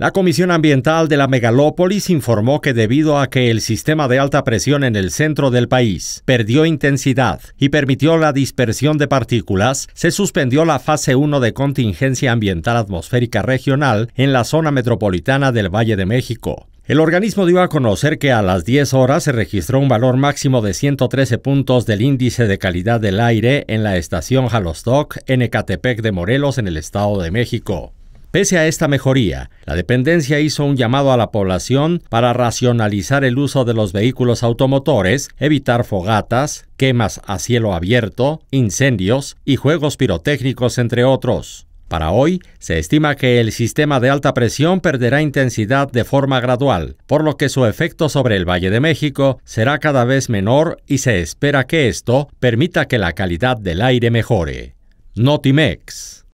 La Comisión Ambiental de la Megalópolis informó que debido a que el sistema de alta presión en el centro del país perdió intensidad y permitió la dispersión de partículas, se suspendió la fase 1 de contingencia ambiental atmosférica regional en la zona metropolitana del Valle de México. El organismo dio a conocer que a las 10 horas se registró un valor máximo de 113 puntos del índice de calidad del aire en la estación Halostock en Ecatepec de Morelos en el Estado de México. Pese a esta mejoría, la dependencia hizo un llamado a la población para racionalizar el uso de los vehículos automotores, evitar fogatas, quemas a cielo abierto, incendios y juegos pirotécnicos, entre otros. Para hoy, se estima que el sistema de alta presión perderá intensidad de forma gradual, por lo que su efecto sobre el Valle de México será cada vez menor y se espera que esto permita que la calidad del aire mejore. Notimex